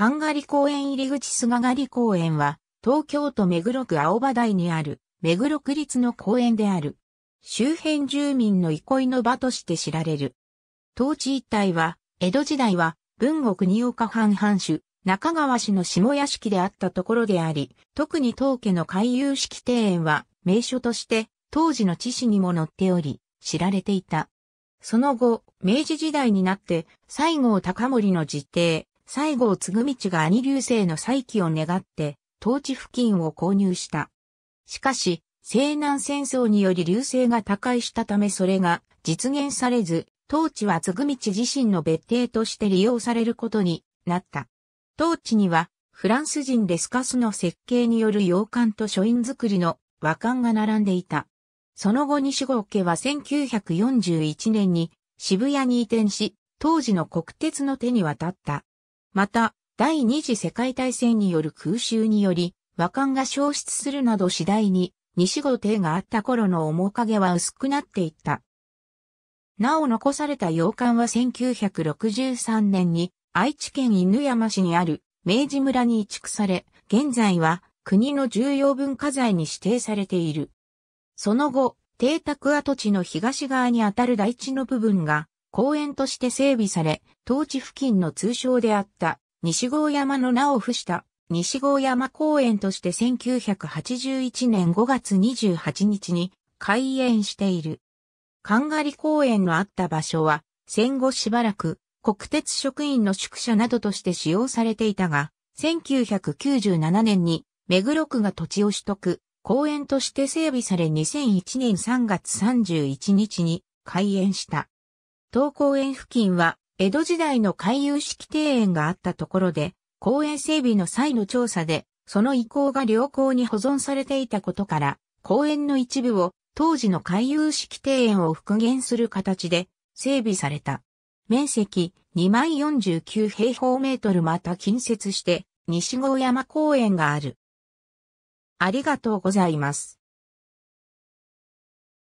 かンガリ公園入り口菅リ公園は、東京都目黒区青葉台にある、目黒区立の公園である。周辺住民の憩いの場として知られる。当地一帯は、江戸時代は、文後国岡藩藩主、中川氏の下屋敷であったところであり、特に当家の回遊式庭園は、名所として、当時の知史にも載っており、知られていた。その後、明治時代になって、西郷隆盛の実邸、西郷嗣道が兄流星の再起を願って、当地付近を購入した。しかし、西南戦争により流星が他界したためそれが実現されず、当地は嗣道自身の別邸として利用されることになった。当地には、フランス人デスカスの設計による洋館と書院作りの和館が並んでいた。その後西郷家は1941年に渋谷に移転し、当時の国鉄の手に渡った。また、第二次世界大戦による空襲により、和漢が消失するなど次第に、西御邸があった頃の面影は薄くなっていった。なお残された洋館は1963年に愛知県犬山市にある明治村に移築され、現在は国の重要文化財に指定されている。その後、邸宅跡地の東側にあたる台地の部分が公園として整備され、当地付近の通称であった西郷山の名を付した西郷山公園として1981年5月28日に開園している。カンガリ公園のあった場所は戦後しばらく国鉄職員の宿舎などとして使用されていたが、1997年に目黒区が土地を取得、公園として整備され2001年3月31日に開園した。東公園付近は、江戸時代の回遊式庭園があったところで、公園整備の際の調査で、その遺構が良好に保存されていたことから、公園の一部を当時の回遊式庭園を復元する形で整備された。面積249平方メートルまた近接して西郷山公園がある。ありがとうございます。